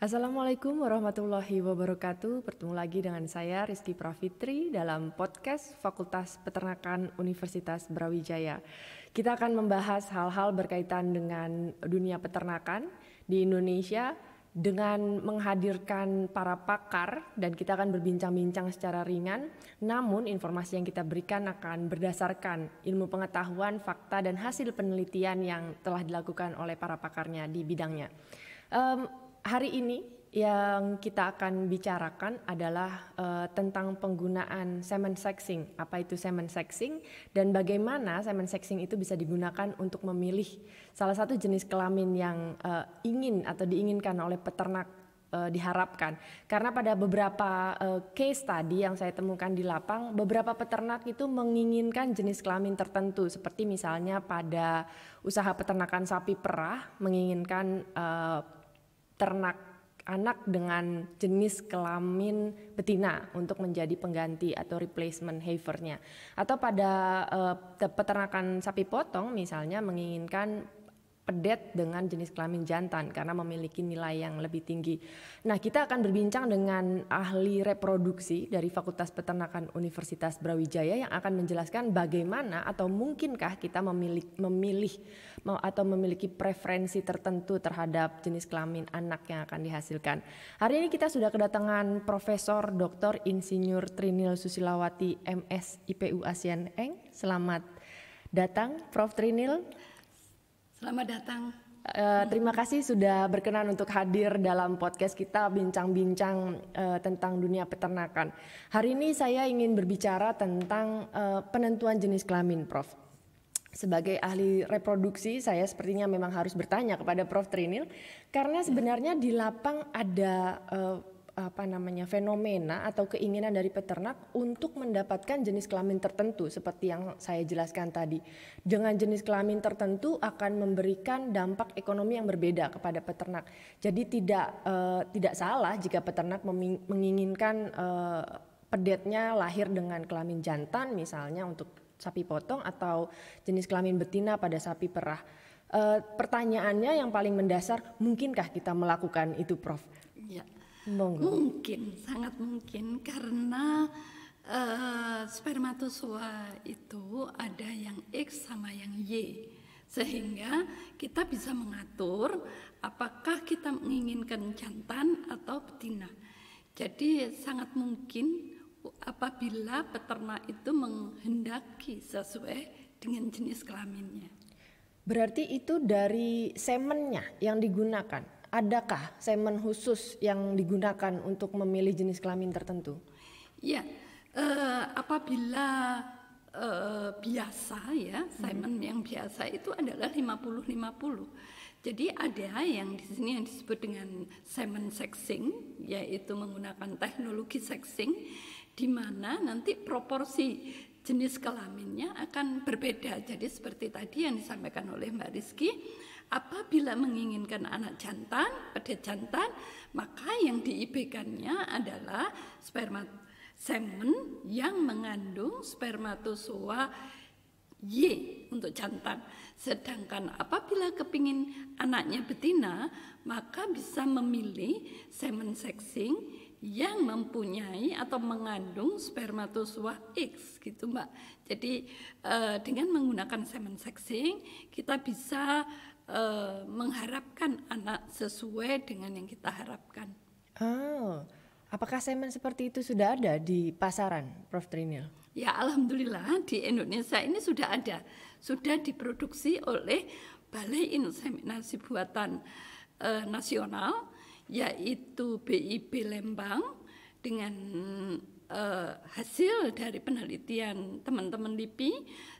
Assalamualaikum warahmatullahi wabarakatuh. Bertemu lagi dengan saya Rizky Pravitri dalam podcast Fakultas Peternakan Universitas Brawijaya. Kita akan membahas hal-hal berkaitan dengan dunia peternakan di Indonesia dengan menghadirkan para pakar dan kita akan berbincang-bincang secara ringan. Namun informasi yang kita berikan akan berdasarkan ilmu pengetahuan, fakta dan hasil penelitian yang telah dilakukan oleh para pakarnya di bidangnya. Um, hari ini yang kita akan bicarakan adalah uh, tentang penggunaan semen sexing. Apa itu semen sexing dan bagaimana semen sexing itu bisa digunakan untuk memilih salah satu jenis kelamin yang uh, ingin atau diinginkan oleh peternak eh, diharapkan. Karena pada beberapa uh, case tadi yang saya temukan di lapang, beberapa peternak itu menginginkan jenis kelamin tertentu, seperti misalnya pada usaha peternakan sapi perah menginginkan uh, ternak anak dengan jenis kelamin betina untuk menjadi pengganti atau replacement heifernya. Atau pada uh, peternakan sapi potong misalnya menginginkan pedet dengan jenis kelamin jantan karena memiliki nilai yang lebih tinggi. Nah, kita akan berbincang dengan ahli reproduksi dari Fakultas Peternakan Universitas Brawijaya yang akan menjelaskan bagaimana atau mungkinkah kita memilih, memilih atau memiliki preferensi tertentu terhadap jenis kelamin anak yang akan dihasilkan. Hari ini kita sudah kedatangan Profesor Dr. Insinyur Trinil Susilawati MS IPU Asian Eng. Selamat datang Prof Trinil. Selamat datang. Uh, terima kasih sudah berkenan untuk hadir dalam podcast kita bincang-bincang uh, tentang dunia peternakan. Hari ini saya ingin berbicara tentang uh, penentuan jenis kelamin, Prof. Sebagai ahli reproduksi, saya sepertinya memang harus bertanya kepada Prof. Trinil karena sebenarnya di lapang ada uh, apa namanya fenomena atau keinginan dari peternak untuk mendapatkan jenis kelamin tertentu seperti yang saya jelaskan tadi. Dengan jenis kelamin tertentu akan memberikan dampak ekonomi yang berbeda kepada peternak. Jadi tidak eh, tidak salah jika peternak menginginkan eh, pedetnya lahir dengan kelamin jantan misalnya untuk sapi potong atau jenis kelamin betina pada sapi perah. Eh, pertanyaannya yang paling mendasar, mungkinkah kita melakukan itu, Prof? Ya. Monggo. Mungkin, sangat mungkin karena uh, spermatozoa itu ada yang X sama yang Y. Sehingga kita bisa mengatur apakah kita menginginkan jantan atau betina. Jadi sangat mungkin apabila peternak itu menghendaki sesuai dengan jenis kelaminnya. Berarti itu dari semennya yang digunakan? adakah semen khusus yang digunakan untuk memilih jenis kelamin tertentu? Ya, uh, apabila Uh, biasa ya, semen hmm. yang biasa itu adalah 50-50. Jadi ada yang di sini yang disebut dengan semen sexing, yaitu menggunakan teknologi sexing, di mana nanti proporsi jenis kelaminnya akan berbeda. Jadi seperti tadi yang disampaikan oleh Mbak Rizky, Apabila menginginkan anak jantan, pada jantan, maka yang diibekannya adalah sperma semen yang mengandung spermatozoa Y untuk jantan. Sedangkan apabila kepingin anaknya betina, maka bisa memilih semen sexing yang mempunyai atau mengandung spermatozoa X gitu Mbak. Jadi eh, dengan menggunakan semen sexing kita bisa Eh, mengharapkan anak sesuai dengan yang kita harapkan. Oh, apakah semen seperti itu sudah ada di pasaran, Prof. Trinil? Ya, alhamdulillah di Indonesia ini sudah ada, sudah diproduksi oleh Balai Inseminasi Buatan e, Nasional, yaitu BIB Lembang dengan uh, hasil dari penelitian teman-teman LIPI,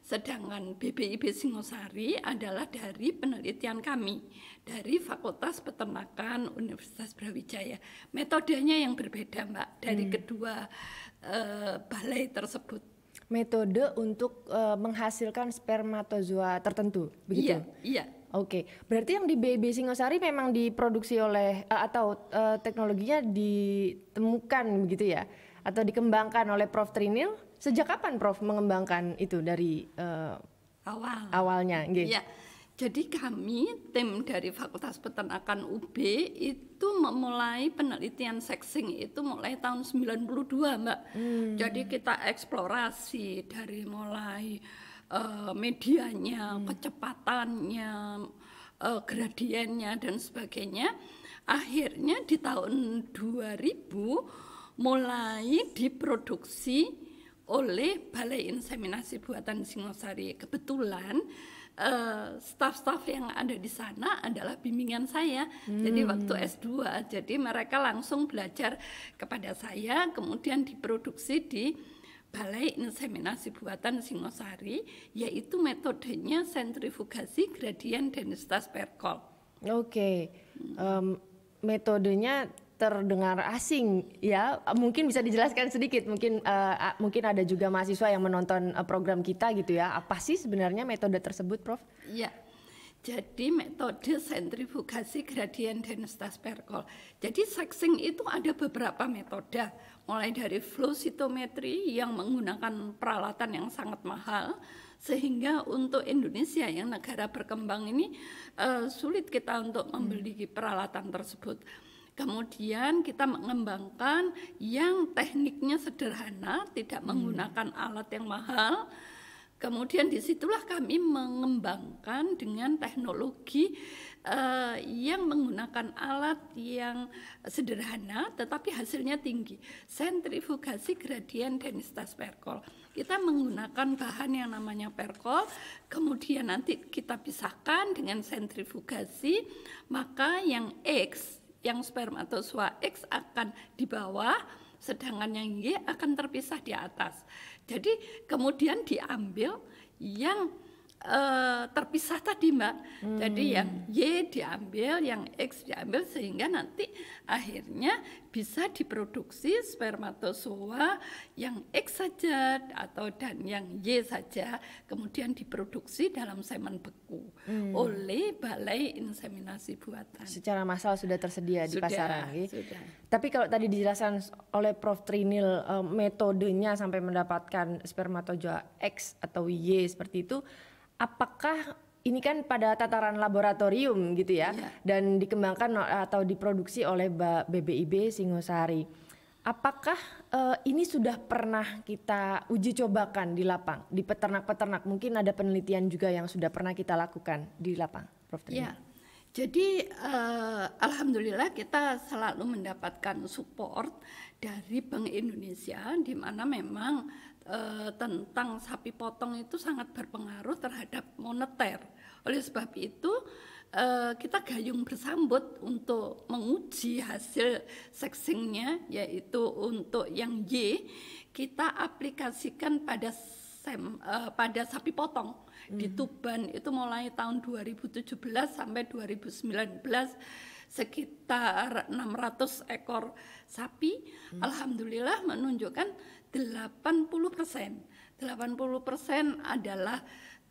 sedangkan BBIB Singosari adalah dari penelitian kami dari Fakultas Peternakan Universitas Brawijaya. Metodenya yang berbeda, Mbak, dari hmm. kedua uh, balai tersebut. Metode untuk uh, menghasilkan spermatozoa tertentu, begitu? Iya, iya Oke, okay. berarti yang di BB Singosari memang diproduksi oleh uh, atau uh, teknologinya ditemukan begitu ya, atau dikembangkan oleh Prof Trinil. Sejak kapan Prof mengembangkan itu dari uh, awal awalnya? Gitu. Ya, jadi kami tim dari Fakultas Peternakan UB itu memulai penelitian sexing itu mulai tahun 92 mbak. Hmm. Jadi kita eksplorasi dari mulai Eh, medianya, hmm. kecepatannya, uh, gradiennya dan sebagainya. Akhirnya di tahun 2000 mulai diproduksi oleh Balai Inseminasi Buatan Singosari. Kebetulan staf eh, staf-staf yang ada di sana adalah bimbingan saya. Hmm. Jadi waktu S2, jadi mereka langsung belajar kepada saya kemudian diproduksi di Balai Inseminasi Buatan Singosari yaitu metodenya sentrifugasi gradien densitas perkol. Oke, okay. um, metodenya terdengar asing ya mungkin bisa dijelaskan sedikit mungkin uh, mungkin ada juga mahasiswa yang menonton eh, program kita gitu ya apa sih sebenarnya metode tersebut prof Iya. Jadi metode sentrifugasi gradien dan perkol. Jadi sexing itu ada beberapa metode, mulai dari flow sitometri yang menggunakan peralatan yang sangat mahal, sehingga untuk Indonesia yang negara berkembang ini uh, sulit kita untuk membeli hmm. peralatan tersebut. Kemudian kita mengembangkan yang tekniknya sederhana, tidak hmm. menggunakan alat yang mahal, Kemudian disitulah kami mengembangkan dengan teknologi uh, yang menggunakan alat yang sederhana tetapi hasilnya tinggi. Sentrifugasi gradien densitas perkol. Kita menggunakan bahan yang namanya perkol, kemudian nanti kita pisahkan dengan sentrifugasi, maka yang X, yang spermatozoa X akan di bawah, sedangkan yang Y akan terpisah di atas. Jadi kemudian diambil yang Eh, terpisah tadi mbak. Ya, hmm. Jadi yang Y diambil, yang X diambil sehingga nanti akhirnya bisa diproduksi spermatozoa yang X saja atau dan yang Y saja kemudian diproduksi dalam semen beku hmm. oleh Balai Inseminasi Buatan. Secara massal sudah tersedia sudah, di pasaran. Sudah. Tapi kalau tadi dijelaskan oleh Prof Trinil eh, metodenya sampai mendapatkan spermatozoa X atau Y seperti itu apakah ini kan pada tataran laboratorium gitu ya, iya. dan dikembangkan atau diproduksi oleh BBIB Singosari. Apakah uh, ini sudah pernah kita uji cobakan di lapang, di peternak-peternak? Mungkin ada penelitian juga yang sudah pernah kita lakukan di lapang, Prof. Ya, jadi uh, alhamdulillah kita selalu mendapatkan support dari Bank Indonesia, di mana memang e, tentang sapi potong itu sangat berpengaruh terhadap moneter. Oleh sebab itu e, kita gayung bersambut untuk menguji hasil seksingnya, yaitu untuk yang Y kita aplikasikan pada sem, uh, pada sapi potong hmm. di Tuban itu mulai tahun 2017 sampai 2019 sekitar 600 ekor sapi hmm. alhamdulillah menunjukkan 80 persen. 80 persen adalah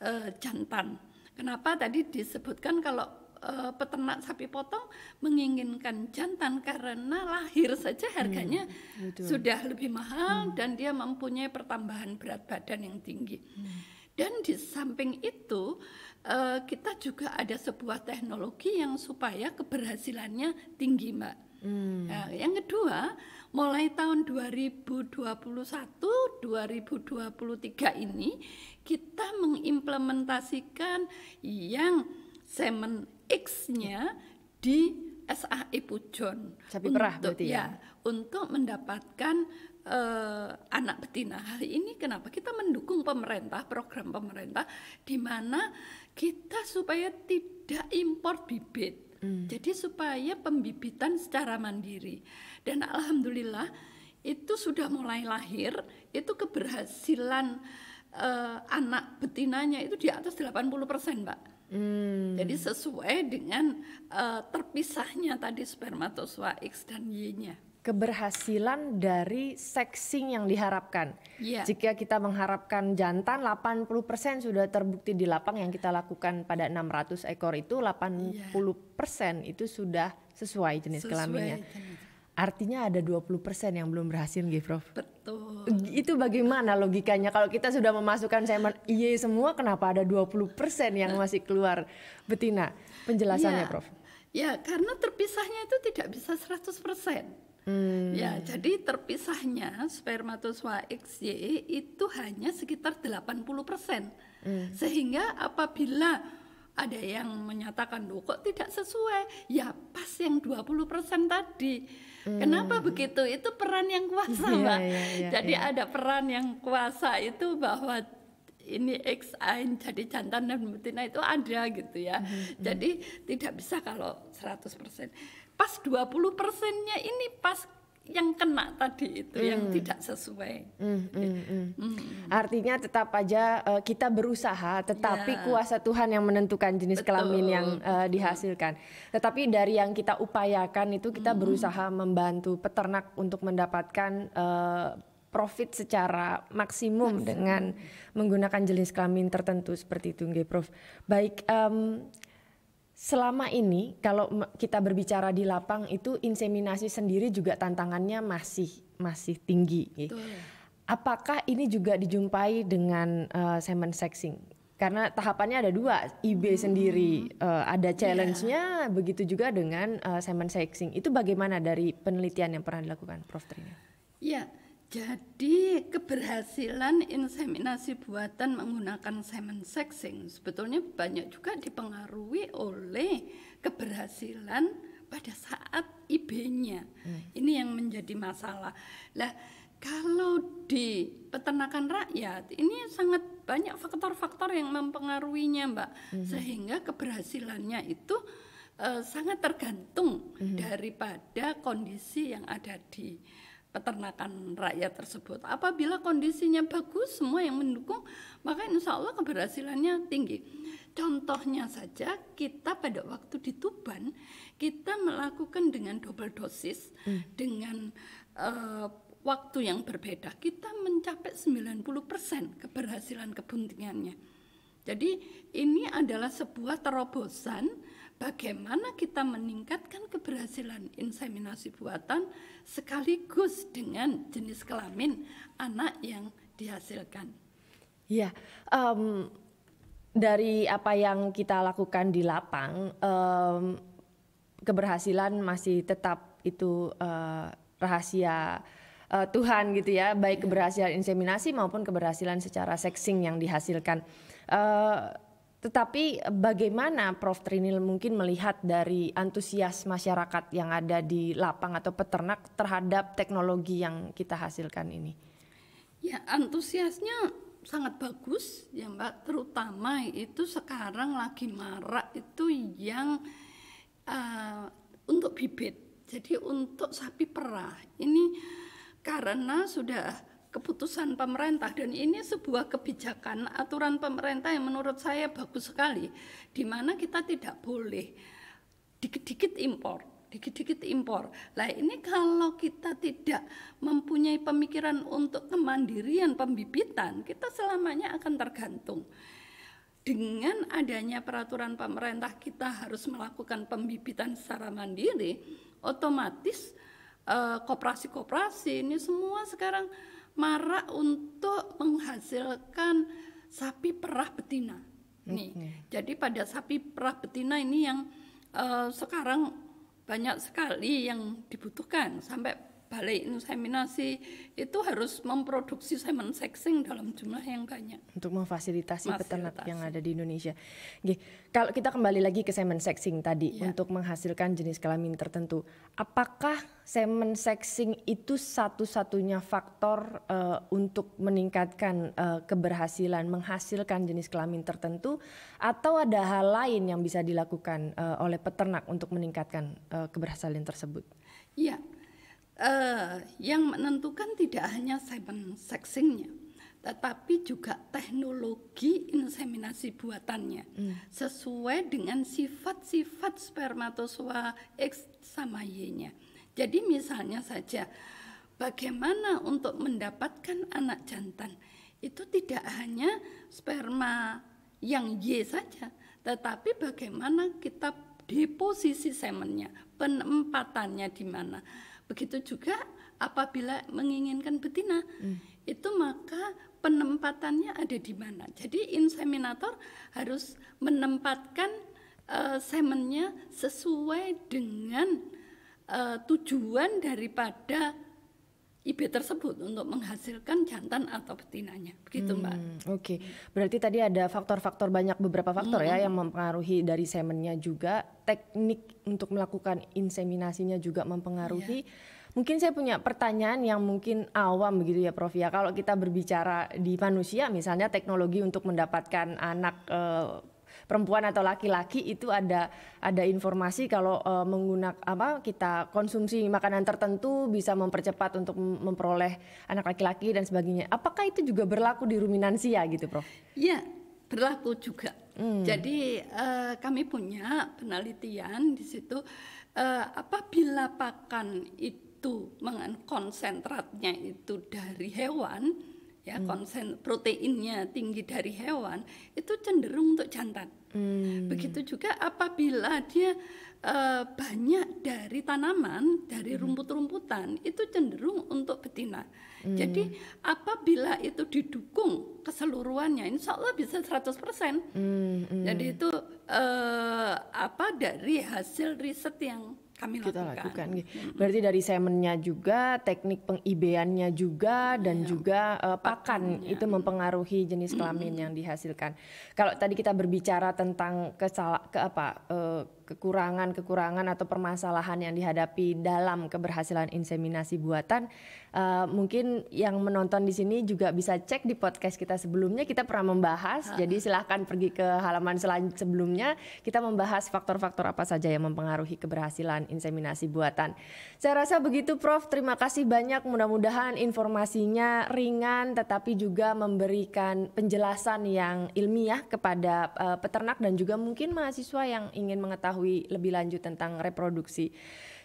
e, jantan. Kenapa tadi disebutkan kalau e, peternak sapi potong menginginkan jantan karena lahir saja hmm, harganya hmm, sudah lebih mahal hmm. dan dia mempunyai pertambahan berat badan yang tinggi. Hmm. Dan di samping itu e, kita juga ada sebuah teknologi yang supaya keberhasilannya tinggi, Mbak. Hmm. Nah, yang kedua, mulai tahun 2021 2023 ini kita mengimplementasikan yang Semen X-nya di SAE Pujon. Sapi perah untuk, berarti ya. ya. Untuk mendapatkan uh, anak betina. Hari ini kenapa kita mendukung pemerintah, program pemerintah di mana kita supaya tidak impor bibit Hmm. Jadi supaya pembibitan secara mandiri. Dan alhamdulillah itu sudah mulai lahir, itu keberhasilan uh, anak betinanya itu di atas 80%, Mbak. Hmm. Jadi sesuai dengan uh, terpisahnya tadi spermatozoa X dan Y-nya keberhasilan dari sexing yang diharapkan. Yeah. Jika kita mengharapkan jantan 80% sudah terbukti di lapang yang kita lakukan pada 600 ekor itu 80% yeah. itu sudah sesuai jenis sesuai kelaminnya. Jenis. Artinya ada 20% yang belum berhasil Gifrof. Betul. Itu bagaimana logikanya kalau kita sudah memasukkan semen iye semua kenapa ada 20% yang masih keluar betina? Penjelasannya yeah. Prof. Ya, karena terpisahnya itu tidak bisa 100%. Hmm. Ya, jadi terpisahnya spermatozoa XY itu hanya sekitar 80%. Hmm. Sehingga apabila ada yang menyatakan loh kok tidak sesuai, ya pas yang 20% tadi. Hmm. Kenapa begitu? Itu peran yang kuasa, iya, Mbak. Yeah, yeah, yeah, jadi iya. ada peran yang kuasa itu bahwa ini X jadi jantan dan betina itu ada gitu ya. -hmm. hmm, hmm. Jadi tidak bisa kalau 100% pas 20 persennya ini pas yang kena tadi itu hmm. yang tidak sesuai. Hmm, hmm, hmm. Hmm. Artinya tetap aja uh, kita berusaha, tetapi yeah. kuasa Tuhan yang menentukan jenis Betul. kelamin yang uh, dihasilkan. Tetapi dari yang kita upayakan itu kita hmm. berusaha membantu peternak untuk mendapatkan uh, profit secara maksimum, maksimum dengan menggunakan jenis kelamin tertentu seperti itu, nggih, Prof. Baik, um, Selama ini kalau kita berbicara di lapang itu inseminasi sendiri juga tantangannya masih masih tinggi. Gitu. Betul. Apakah ini juga dijumpai dengan uh, semen sexing? Karena tahapannya ada dua, IB hmm. sendiri uh, ada iya. challenge-nya, yeah. begitu juga dengan uh, semen sexing. Itu bagaimana dari penelitian yang pernah dilakukan, Prof Trina? Iya. Jadi keberhasilan inseminasi buatan menggunakan semen sexing sebetulnya banyak juga dipengaruhi oleh keberhasilan pada saat IB-nya. Hmm. Ini yang menjadi masalah. Lah kalau di peternakan rakyat ini sangat banyak faktor-faktor yang mempengaruhinya, Mbak. Hmm. Sehingga keberhasilannya itu uh, sangat tergantung hmm. daripada kondisi yang ada di peternakan rakyat tersebut. Apabila kondisinya bagus, semua yang mendukung, maka insya Allah keberhasilannya tinggi. Contohnya saja, kita pada waktu di Tuban, kita melakukan dengan double dosis, hmm. dengan uh, waktu yang berbeda, kita mencapai 90% keberhasilan kebuntingannya. Jadi ini adalah sebuah terobosan bagaimana kita meningkatkan keberhasilan inseminasi buatan sekaligus dengan jenis kelamin anak yang dihasilkan. Ya, um, dari apa yang kita lakukan di lapang, um, keberhasilan masih tetap itu uh, rahasia uh, Tuhan gitu ya, baik iya. keberhasilan inseminasi maupun keberhasilan secara seksing yang dihasilkan. Uh, tetapi eh, bagaimana Prof Trinil mungkin melihat dari antusias masyarakat yang ada di lapang atau peternak terhadap teknologi yang kita hasilkan ini? Ya antusiasnya sangat bagus ya Mbak, terutama itu sekarang lagi marak itu yang uh, untuk bibit. Jadi untuk sapi perah ini karena sudah keputusan pemerintah dan ini sebuah kebijakan aturan pemerintah yang menurut saya bagus sekali di mana kita tidak boleh dikit-dikit impor dikit-dikit impor. Lah ini kalau kita tidak mempunyai pemikiran untuk kemandirian pembibitan, kita selamanya akan tergantung. Dengan adanya peraturan pemerintah kita harus melakukan pembibitan secara mandiri, otomatis eh, koperasi-koperasi ini semua sekarang marak untuk menghasilkan sapi perah betina. Nih, hmm. jadi pada sapi perah betina ini yang uh, sekarang banyak sekali yang dibutuhkan sampai balai inseminasi itu harus memproduksi semen sexing dalam jumlah yang banyak untuk memfasilitasi peternak yang ada di Indonesia. Gih, kalau kita kembali lagi ke semen sexing tadi ya. untuk menghasilkan jenis kelamin tertentu, apakah semen sexing itu satu-satunya faktor uh, untuk meningkatkan uh, keberhasilan menghasilkan jenis kelamin tertentu atau ada hal lain yang bisa dilakukan uh, oleh peternak untuk meningkatkan uh, keberhasilan tersebut? Iya uh, yang menentukan tidak hanya semen sexingnya, tetapi juga teknologi inseminasi buatannya hmm. sesuai dengan sifat-sifat spermatozoa X sama Y-nya. Jadi misalnya saja bagaimana untuk mendapatkan anak jantan itu tidak hanya sperma yang Y saja, tetapi bagaimana kita deposisi semennya, penempatannya di mana Begitu juga apabila menginginkan betina, hmm. itu maka penempatannya ada di mana. Jadi inseminator harus menempatkan uh, semennya sesuai dengan uh, tujuan daripada IB tersebut untuk menghasilkan jantan atau betinanya, begitu hmm, mbak. Oke, okay. berarti tadi ada faktor-faktor banyak beberapa faktor hmm. ya yang mempengaruhi dari semennya juga, teknik untuk melakukan inseminasinya juga mempengaruhi. Yeah. Mungkin saya punya pertanyaan yang mungkin awam begitu ya, Prof ya. Kalau kita berbicara di manusia, misalnya teknologi untuk mendapatkan anak. Eh, perempuan atau laki-laki itu ada ada informasi kalau uh, eh, menggunakan apa kita konsumsi makanan tertentu bisa mempercepat untuk memperoleh anak laki-laki dan sebagainya. Apakah itu juga berlaku di ruminansia gitu, Prof? Iya, berlaku juga. Hmm. Jadi uh, kami punya penelitian di situ uh, eh, apabila pakan itu konsentratnya itu dari hewan ya hmm. konsen proteinnya tinggi dari hewan itu cenderung untuk jantan. Hmm. Begitu juga apabila dia uh, banyak dari tanaman, dari hmm. rumput-rumputan, itu cenderung untuk betina. Hmm. Jadi apabila itu didukung keseluruhannya, insya Allah bisa 100%. Hmm. Hmm. Jadi itu uh, apa dari hasil riset yang kami lakukan. kita lakukan. lakukan. Gitu. Berarti dari semennya juga, teknik pengibeannya juga, dan ya. juga uh, pakan ya. itu mempengaruhi jenis kelamin -hmm. yang dihasilkan. Kalau tadi kita berbicara tentang kesalah ke apa? Uh, kekurangan-kekurangan atau permasalahan yang dihadapi dalam keberhasilan inseminasi buatan, uh, mungkin yang menonton di sini juga bisa cek di podcast kita sebelumnya kita pernah membahas. Uh. Jadi silahkan pergi ke halaman sebelumnya kita membahas faktor-faktor apa saja yang mempengaruhi keberhasilan inseminasi buatan. Saya rasa begitu, Prof. Terima kasih banyak. Mudah-mudahan informasinya ringan tetapi juga memberikan penjelasan yang ilmiah kepada uh, peternak dan juga mungkin mahasiswa yang ingin mengetahui mengetahui lebih lanjut tentang reproduksi.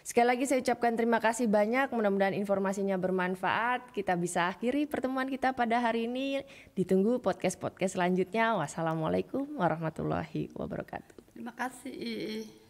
Sekali lagi saya ucapkan terima kasih banyak. Mudah-mudahan informasinya bermanfaat. Kita bisa akhiri pertemuan kita pada hari ini. Ditunggu podcast-podcast selanjutnya. Wassalamualaikum warahmatullahi wabarakatuh. Terima kasih.